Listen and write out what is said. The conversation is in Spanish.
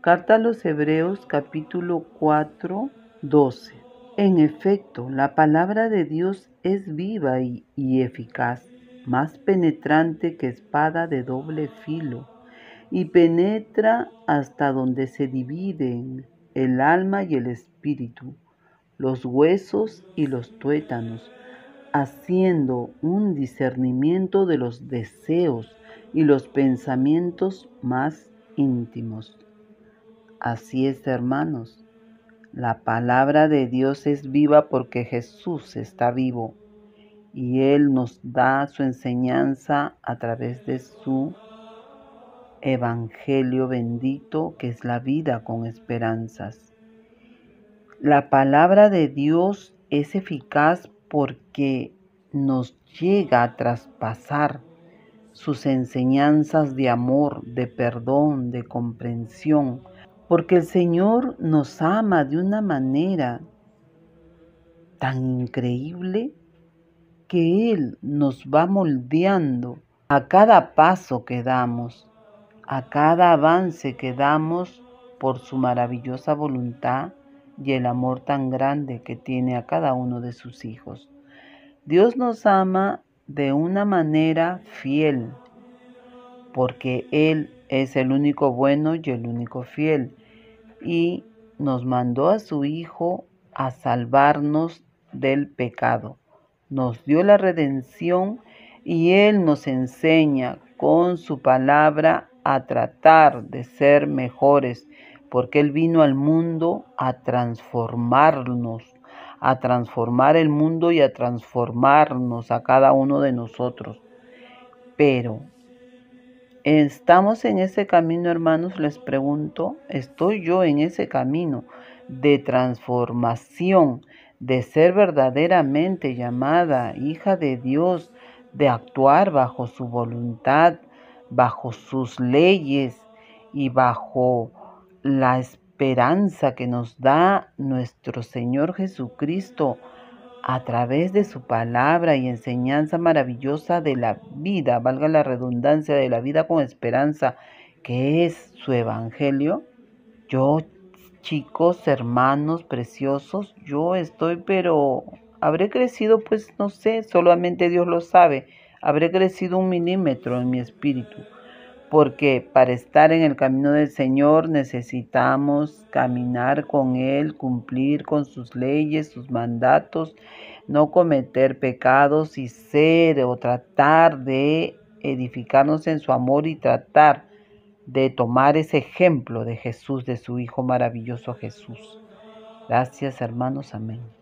Carta a los Hebreos capítulo 4, 12. En efecto, la palabra de Dios es viva y, y eficaz, más penetrante que espada de doble filo, y penetra hasta donde se dividen el alma y el espíritu, los huesos y los tuétanos, haciendo un discernimiento de los deseos y los pensamientos más íntimos. Así es, hermanos. La palabra de Dios es viva porque Jesús está vivo y Él nos da su enseñanza a través de su Evangelio bendito que es la vida con esperanzas. La palabra de Dios es eficaz porque nos llega a traspasar sus enseñanzas de amor, de perdón, de comprensión, porque el Señor nos ama de una manera tan increíble que Él nos va moldeando a cada paso que damos, a cada avance que damos por su maravillosa voluntad y el amor tan grande que tiene a cada uno de sus hijos. Dios nos ama de una manera fiel, porque Él es el único bueno y el único fiel y nos mandó a su Hijo a salvarnos del pecado. Nos dio la redención y Él nos enseña con su palabra a tratar de ser mejores, porque Él vino al mundo a transformarnos, a transformar el mundo y a transformarnos a cada uno de nosotros. Pero ¿Estamos en ese camino, hermanos? Les pregunto, ¿estoy yo en ese camino de transformación, de ser verdaderamente llamada hija de Dios, de actuar bajo su voluntad, bajo sus leyes y bajo la esperanza que nos da nuestro Señor Jesucristo a través de su palabra y enseñanza maravillosa de la vida, valga la redundancia, de la vida con esperanza, que es su evangelio, yo, chicos, hermanos preciosos, yo estoy, pero habré crecido, pues no sé, solamente Dios lo sabe, habré crecido un milímetro en mi espíritu porque para estar en el camino del Señor necesitamos caminar con Él, cumplir con sus leyes, sus mandatos, no cometer pecados y ser o tratar de edificarnos en su amor y tratar de tomar ese ejemplo de Jesús, de su Hijo maravilloso Jesús. Gracias hermanos, amén.